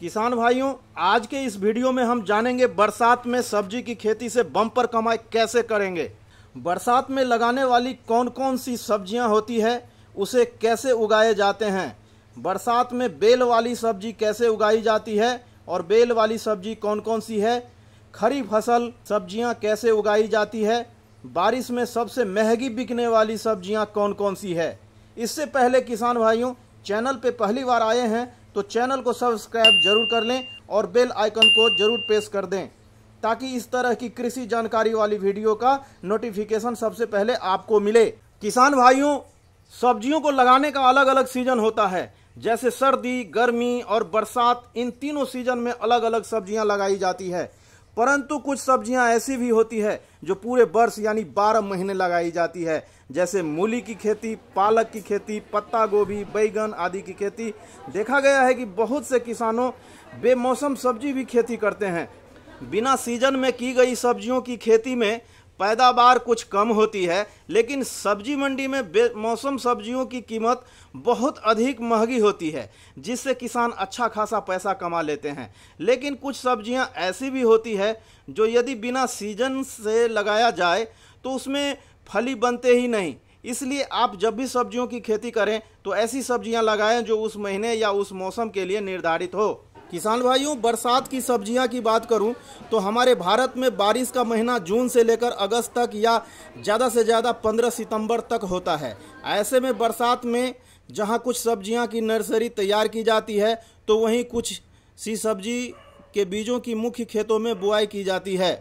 किसान भाइयों आज के इस वीडियो में हम जानेंगे बरसात में सब्जी की खेती से बम्पर कमाई कैसे करेंगे बरसात में लगाने वाली कौन कौन सी सब्जियां होती है उसे कैसे उगाए जाते हैं बरसात में बेल वाली सब्जी कैसे उगाई जाती है और बेल वाली सब्जी कौन कौन सी है खरी फसल सब्जियां कैसे उगाई जाती है बारिश में सबसे महंगी बिकने वाली सब्जियां कौन कौन सी है इससे पहले किसान भाइयों चैनल पे पहली बार आए हैं तो चैनल को सब्सक्राइब जरूर कर लें और बेल आइकन को जरूर प्रेस कर दें ताकि इस तरह की कृषि जानकारी वाली वीडियो का नोटिफिकेशन सबसे पहले आपको मिले किसान भाइयों सब्जियों को लगाने का अलग अलग सीजन होता है जैसे सर्दी गर्मी और बरसात इन तीनों सीजन में अलग अलग सब्जियां लगाई जाती है परंतु कुछ सब्जियां ऐसी भी होती है जो पूरे वर्ष यानी 12 महीने लगाई जाती है जैसे मूली की खेती पालक की खेती पत्ता गोभी बैगन आदि की खेती देखा गया है कि बहुत से किसानों बेमौसम सब्जी भी खेती करते हैं बिना सीजन में की गई सब्जियों की खेती में पैदावार कुछ कम होती है लेकिन सब्जी मंडी में मौसम सब्जियों की कीमत बहुत अधिक महंगी होती है जिससे किसान अच्छा खासा पैसा कमा लेते हैं लेकिन कुछ सब्जियां ऐसी भी होती है जो यदि बिना सीजन से लगाया जाए तो उसमें फली बनते ही नहीं इसलिए आप जब भी सब्जियों की खेती करें तो ऐसी सब्जियां लगाएं जो उस महीने या उस मौसम के लिए निर्धारित हो किसान भाइयों बरसात की सब्जियां की बात करूं तो हमारे भारत में बारिश का महीना जून से लेकर अगस्त तक या ज़्यादा से ज़्यादा 15 सितंबर तक होता है ऐसे में बरसात में जहां कुछ सब्जियां की नर्सरी तैयार की जाती है तो वहीं कुछ सी सब्जी के बीजों की मुख्य खेतों में बुआई की जाती है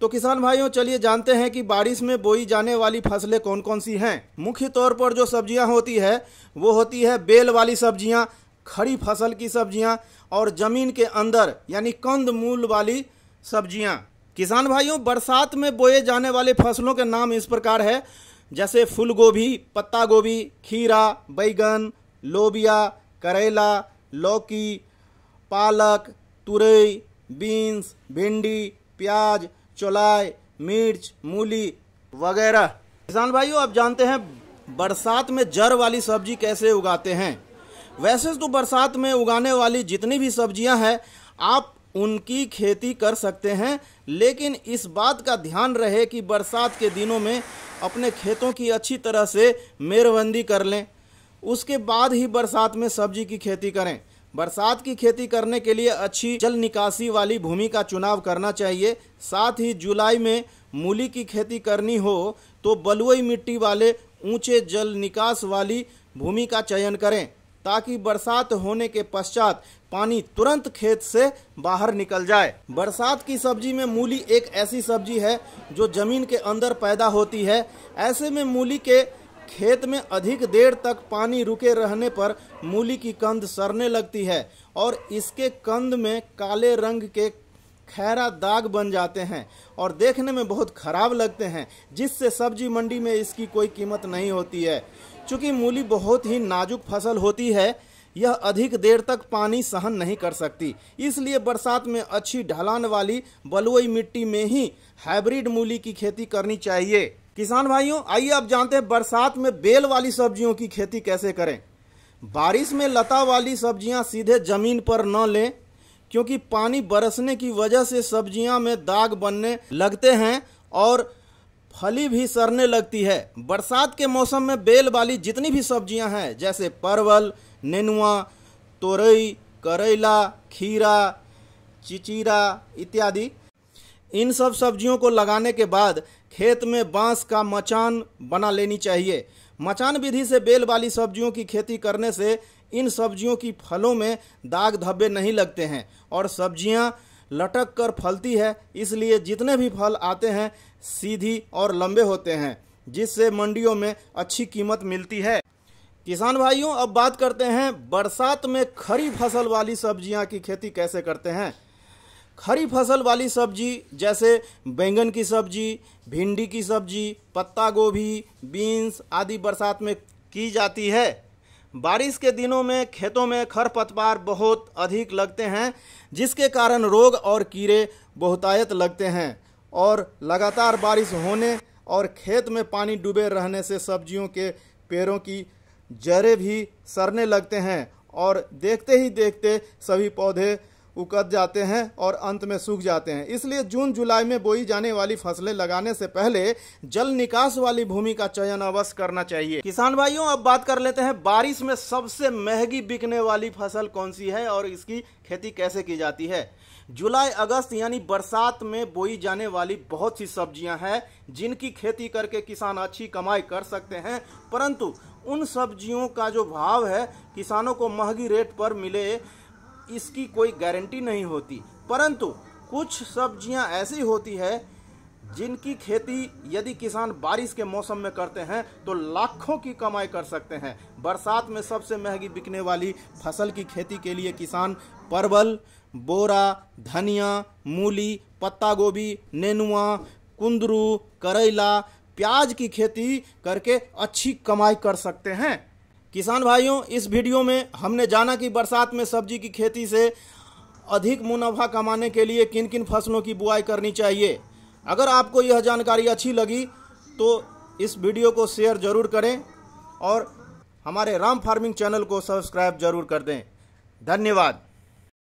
तो किसान भाइयों चलिए जानते हैं कि बारिश में बोई जाने वाली फसलें कौन कौन सी हैं मुख्य तौर पर जो सब्जियां होती है वो होती है बेल वाली सब्जियां खड़ी फसल की सब्जियां और ज़मीन के अंदर यानी कंद मूल वाली सब्जियां किसान भाइयों बरसात में बोए जाने वाले फसलों के नाम इस प्रकार है जैसे फूल गोभी पत्ता गोभी खीरा बैगन लोबिया करेला लौकी पालक तुरई बीन्स भिंडी प्याज चौलाई मिर्च मूली वगैरह किसान भाइयों आप जानते हैं बरसात में जड़ वाली सब्जी कैसे उगाते हैं वैसे तो बरसात में उगाने वाली जितनी भी सब्जियां हैं आप उनकी खेती कर सकते हैं लेकिन इस बात का ध्यान रहे कि बरसात के दिनों में अपने खेतों की अच्छी तरह से मेरबंदी कर लें उसके बाद ही बरसात में सब्जी की खेती करें बरसात की खेती करने के लिए अच्छी जल निकासी वाली भूमि का चुनाव करना चाहिए साथ ही जुलाई में मूली की खेती करनी हो तो बलुई मिट्टी वाले ऊंचे जल निकास वाली भूमि का चयन करें ताकि बरसात होने के पश्चात पानी तुरंत खेत से बाहर निकल जाए बरसात की सब्जी में मूली एक ऐसी सब्जी है जो जमीन के अंदर पैदा होती है ऐसे में मूली के खेत में अधिक देर तक पानी रुके रहने पर मूली की कंद सड़ने लगती है और इसके कंद में काले रंग के खैरा दाग बन जाते हैं और देखने में बहुत खराब लगते हैं जिससे सब्जी मंडी में इसकी कोई कीमत नहीं होती है चूँकि मूली बहुत ही नाजुक फसल होती है यह अधिक देर तक पानी सहन नहीं कर सकती इसलिए बरसात में अच्छी ढलान वाली बलुई मिट्टी में ही हाइब्रिड मूली की खेती करनी चाहिए किसान भाइयों आइए आप जानते हैं बरसात में बेल वाली सब्जियों की खेती कैसे करें बारिश में लता वाली सब्जियां सीधे जमीन पर न लें क्योंकि पानी बरसने की वजह से सब्जियां में दाग बनने लगते हैं और फली भी सरने लगती है बरसात के मौसम में बेल वाली जितनी भी सब्जियां हैं जैसे परवल नेनुआ तोरई करेला खीरा चिचीरा इत्यादि इन सब सब्जियों को लगाने के बाद खेत में बांस का मचान बना लेनी चाहिए मचान विधि से बेल वाली सब्जियों की खेती करने से इन सब्जियों की फलों में दाग धब्बे नहीं लगते हैं और सब्जियां लटक कर फलती है इसलिए जितने भी फल आते हैं सीधी और लंबे होते हैं जिससे मंडियों में अच्छी कीमत मिलती है किसान भाइयों अब बात करते हैं बरसात में खरी फसल वाली सब्जियां की खेती कैसे करते हैं खरी फसल वाली सब्जी जैसे बैंगन की सब्जी भिंडी की सब्जी पत्ता गोभी बीन्स आदि बरसात में की जाती है बारिश के दिनों में खेतों में खरपतवार बहुत अधिक लगते हैं जिसके कारण रोग और कीड़े बहुतायत लगते हैं और लगातार बारिश होने और खेत में पानी डूबे रहने से सब्जियों के पेड़ों की जड़ें भी सड़ने लगते हैं और देखते ही देखते सभी पौधे उकत जाते हैं और अंत में सूख जाते हैं इसलिए जून जुलाई में बोई जाने वाली फसलें लगाने से पहले जल निकास वाली भूमि का चयन अवश्य करना चाहिए किसान भाइयों अब बात कर लेते हैं बारिश में सबसे महंगी बिकने वाली फसल कौन सी है और इसकी खेती कैसे की जाती है जुलाई अगस्त यानी बरसात में बोई जाने वाली बहुत सी सब्जियां हैं जिनकी खेती करके किसान अच्छी कमाई कर सकते हैं परंतु उन सब्जियों का जो भाव है किसानों को महंगी रेट पर मिले इसकी कोई गारंटी नहीं होती परंतु कुछ सब्जियां ऐसी होती है जिनकी खेती यदि किसान बारिश के मौसम में करते हैं तो लाखों की कमाई कर सकते हैं बरसात में सबसे महंगी बिकने वाली फसल की खेती के लिए किसान परवल बोरा धनिया मूली पत्ता गोभी नेनुआ कुंदरू करेला प्याज की खेती करके अच्छी कमाई कर सकते हैं किसान भाइयों इस वीडियो में हमने जाना कि बरसात में सब्जी की खेती से अधिक मुनाफा कमाने के लिए किन किन फसलों की बुआई करनी चाहिए अगर आपको यह जानकारी अच्छी लगी तो इस वीडियो को शेयर ज़रूर करें और हमारे राम फार्मिंग चैनल को सब्सक्राइब जरूर कर दें धन्यवाद